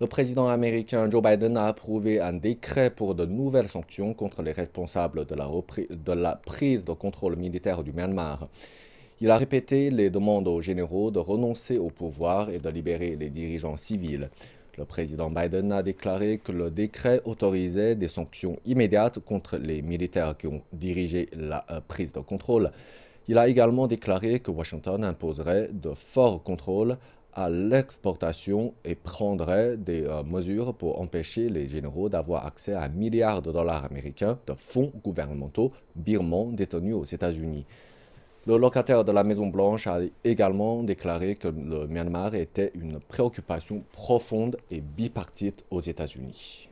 Le président américain Joe Biden a approuvé un décret pour de nouvelles sanctions contre les responsables de la, prise de contrôle militaire du Myanmar. Il a répété les demandes aux généraux de renoncer au pouvoir et de libérer les dirigeants civils. Le président Biden a déclaré que le décret autorisait des sanctions immédiates contre les militaires qui ont dirigé la euh, prise de contrôle. Il a également déclaré que Washington imposerait de forts contrôles à l'exportation et prendrait des euh, mesures pour empêcher les généraux d'avoir accès à milliards de dollars américains de fonds gouvernementaux birmans détenus aux États-Unis. Le locataire de la Maison-Blanche a également déclaré que le Myanmar était une préoccupation profonde et bipartite aux États-Unis.